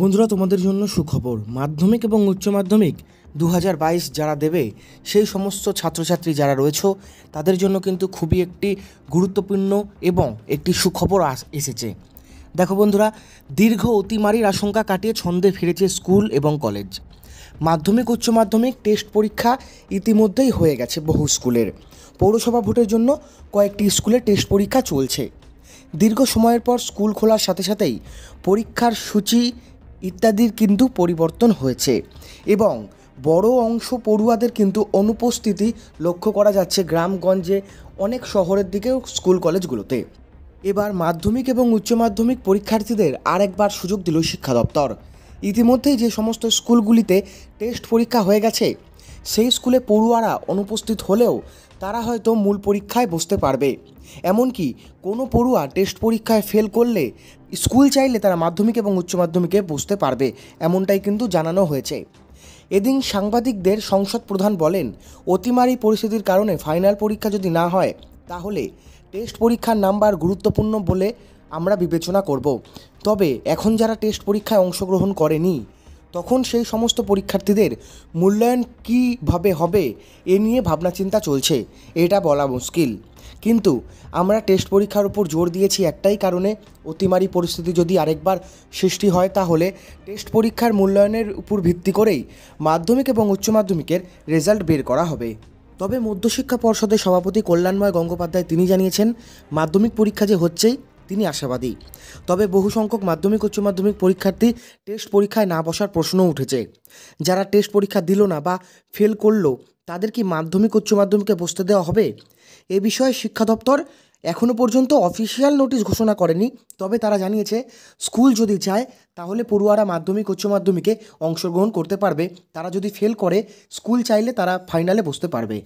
বন্ধুরা তোমাদের জন্য সুখবর মাধ্যমিক এবং উচ্চ মাধ্যমিক দু যারা দেবে সেই সমস্ত ছাত্রছাত্রী যারা রয়েছ তাদের জন্য কিন্তু খুবই একটি গুরুত্বপূর্ণ এবং একটি সুখবর এসেছে দেখো বন্ধুরা দীর্ঘ অতিমারির আশঙ্কা কাটিয়ে ছন্দে ফিরেছে স্কুল এবং কলেজ মাধ্যমিক উচ্চ মাধ্যমিক টেস্ট পরীক্ষা ইতিমধ্যেই হয়ে গেছে বহু স্কুলের পৌরসভা ভোটের জন্য কয়েকটি স্কুলে টেস্ট পরীক্ষা চলছে দীর্ঘ সময়ের পর স্কুল খোলার সাথে সাথেই পরীক্ষার সূচি ইত্যাদির কিন্তু পরিবর্তন হয়েছে এবং বড় অংশ পড়ুয়াদের কিন্তু অনুপস্থিতি লক্ষ্য করা যাচ্ছে গ্রামগঞ্জে অনেক শহরের দিকেও স্কুল কলেজগুলোতে এবার মাধ্যমিক এবং উচ্চ মাধ্যমিক পরীক্ষার্থীদের আরেকবার সুযোগ দিল শিক্ষা দপ্তর ইতিমধ্যেই যে সমস্ত স্কুলগুলিতে টেস্ট পরীক্ষা হয়ে গেছে সেই স্কুলে পড়ুয়ারা অনুপস্থিত হলেও তারা হয়তো মূল পরীক্ষায় বসতে পারবে এমনকি কোনো পড়ুয়া টেস্ট পরীক্ষায় ফেল করলে স্কুল চাইলে তারা মাধ্যমিক এবং উচ্চ মাধ্যমিকে বসতে পারবে এমনটাই কিন্তু জানানো হয়েছে এদিন সাংবাদিকদের সংসদ প্রধান বলেন অতিমারি পরিস্থিতির কারণে ফাইনাল পরীক্ষা যদি না হয় তাহলে টেস্ট পরীক্ষার নাম্বার গুরুত্বপূর্ণ বলে আমরা বিবেচনা করব তবে এখন যারা টেস্ট পরীক্ষায় অংশগ্রহণ করেনি তখন সেই সমস্ত পরীক্ষার্থীদের মূল্যায়ন কীভাবে হবে এ নিয়ে ভাবনা চিন্তা চলছে এটা বলা মুশকিল কিন্তু আমরা টেস্ট পরীক্ষার উপর জোর দিয়েছি একটাই কারণে অতিমারি পরিস্থিতি যদি আরেকবার সৃষ্টি হয় তাহলে টেস্ট পরীক্ষার মূল্যায়নের উপর ভিত্তি করেই মাধ্যমিক এবং উচ্চ মাধ্যমিকের রেজাল্ট বের করা হবে তবে মধ্যশিক্ষা পর্ষদের সভাপতি কল্যাণময় গঙ্গোপাধ্যায় তিনি জানিয়েছেন মাধ্যমিক পরীক্ষা যে হচ্ছেই তিনি আশাবাদী তবে বহু সংখ্যক মাধ্যমিক উচ্চ মাধ্যমিক পরীক্ষার্থী টেস্ট পরীক্ষায় না বসার প্রশ্নও উঠেছে যারা টেস্ট পরীক্ষা দিল না বা ফেল করলো তাদের কি মাধ্যমিক উচ্চ মাধ্যমিকে বসতে দেওয়া হবে এ বিষয়ে শিক্ষা দপ্তর এখনও পর্যন্ত অফিসিয়াল নোটিশ ঘোষণা করেনি তবে তারা জানিয়েছে স্কুল যদি চায় তাহলে পড়ুয়ারা মাধ্যমিক উচ্চ মাধ্যমিকে অংশগ্রহণ করতে পারবে তারা যদি ফেল করে স্কুল চাইলে তারা ফাইনালে বসতে পারবে